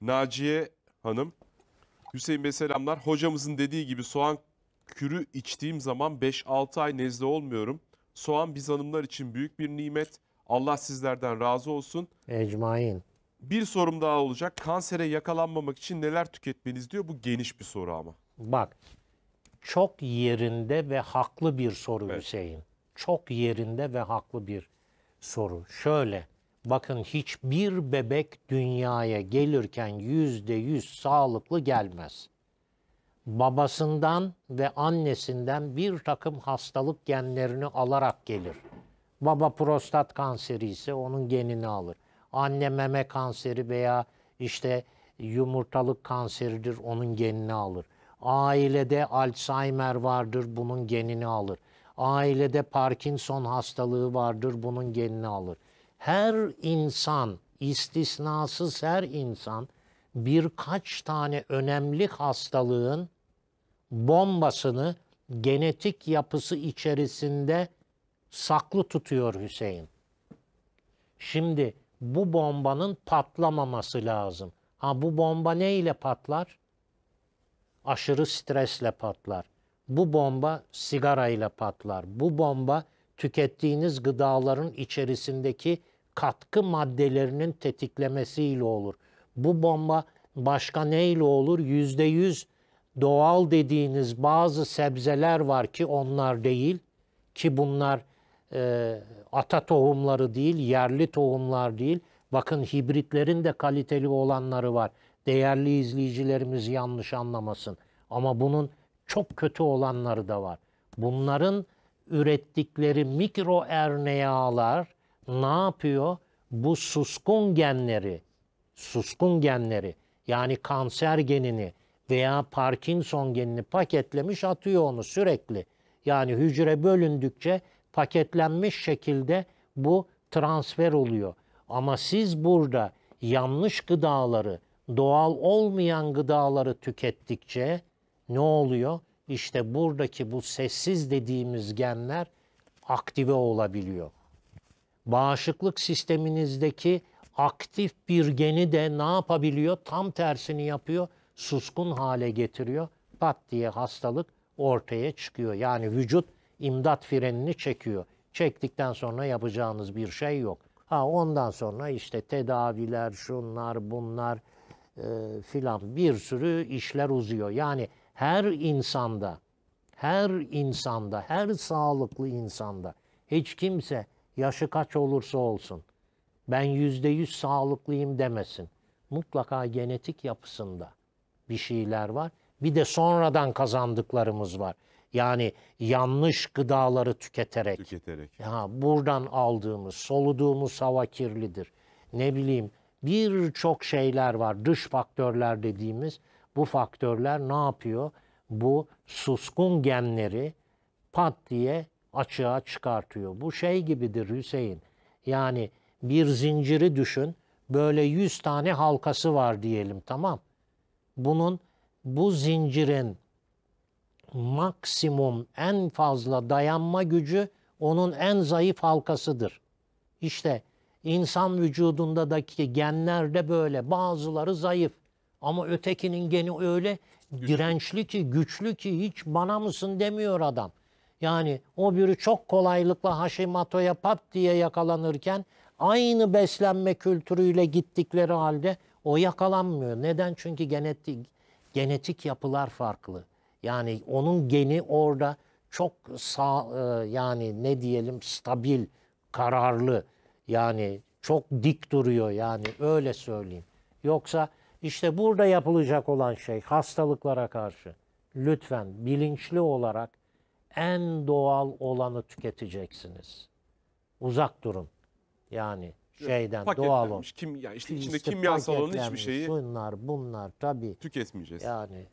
Naciye Hanım. Hüseyin Bey selamlar. Hocamızın dediği gibi soğan kürü içtiğim zaman 5-6 ay nezle olmuyorum. Soğan biz hanımlar için büyük bir nimet. Allah sizlerden razı olsun. Ecmain. Bir sorum daha olacak. Kansere yakalanmamak için neler tüketmeniz diyor. Bu geniş bir soru ama. Bak çok yerinde ve haklı bir soru evet. Hüseyin. Çok yerinde ve haklı bir soru. Şöyle Bakın hiçbir bebek dünyaya gelirken yüzde yüz sağlıklı gelmez. Babasından ve annesinden bir takım hastalık genlerini alarak gelir. Baba prostat kanseri ise onun genini alır. Anne meme kanseri veya işte yumurtalık kanseridir onun genini alır. Ailede Alzheimer vardır bunun genini alır. Ailede Parkinson hastalığı vardır bunun genini alır her insan, istisnasız her insan birkaç tane önemli hastalığın bombasını genetik yapısı içerisinde saklı tutuyor Hüseyin. Şimdi bu bombanın patlamaması lazım. Ha bu bomba ne ile patlar? Aşırı stresle patlar. Bu bomba sigarayla patlar. Bu bomba tükettiğiniz gıdaların içerisindeki katkı maddelerinin tetiklemesiyle olur. Bu bomba başka neyle olur? Yüzde yüz doğal dediğiniz bazı sebzeler var ki onlar değil ki bunlar e, ata tohumları değil, yerli tohumlar değil. Bakın hibritlerin de kaliteli olanları var. Değerli izleyicilerimiz yanlış anlamasın. Ama bunun çok kötü olanları da var. Bunların ürettikleri mikro RNA'lar ne yapıyor? Bu suskun genleri, suskun genleri yani kanser genini veya Parkinson genini paketlemiş atıyor onu sürekli. Yani hücre bölündükçe paketlenmiş şekilde bu transfer oluyor. Ama siz burada yanlış gıdaları, doğal olmayan gıdaları tükettikçe ne oluyor? İşte buradaki bu sessiz dediğimiz genler aktive olabiliyor bağışıklık sisteminizdeki aktif bir geni de ne yapabiliyor? Tam tersini yapıyor, suskun hale getiriyor. Pat diye hastalık ortaya çıkıyor. Yani vücut imdat frenini çekiyor. Çektikten sonra yapacağınız bir şey yok. Ha ondan sonra işte tedaviler, şunlar, bunlar e, filan bir sürü işler uzuyor. Yani her insanda, her insanda, her sağlıklı insanda hiç kimse Yaşı kaç olursa olsun. Ben yüzde yüz sağlıklıyım demesin. Mutlaka genetik yapısında bir şeyler var. Bir de sonradan kazandıklarımız var. Yani yanlış gıdaları tüketerek. Tüketerek. Ya buradan aldığımız, soluduğumuz hava kirlidir. Ne bileyim birçok şeyler var. Dış faktörler dediğimiz bu faktörler ne yapıyor? Bu suskun genleri pat diye açığa çıkartıyor. Bu şey gibidir Hüseyin. Yani bir zinciri düşün. Böyle 100 tane halkası var diyelim tamam. Bunun bu zincirin maksimum en fazla dayanma gücü onun en zayıf halkasıdır. İşte insan vücudundaki genlerde böyle bazıları zayıf ama ötekinin geni öyle dirençli ki güçlü ki hiç bana mısın demiyor adam. Yani o biri çok kolaylıkla Hashimoto'ya pat diye yakalanırken aynı beslenme kültürüyle gittikleri halde o yakalanmıyor. Neden? Çünkü genetik genetik yapılar farklı. Yani onun geni orada çok sağ e, yani ne diyelim stabil, kararlı. Yani çok dik duruyor yani öyle söyleyeyim. Yoksa işte burada yapılacak olan şey hastalıklara karşı lütfen bilinçli olarak en doğal olanı tüketeceksiniz. Uzak durun. Yani şeyden doğal olun. Kim, yani işte içinde kimyasal olan hiçbir şeyi Bunlar bunlar tabii. tüketmeyeceğiz. Yani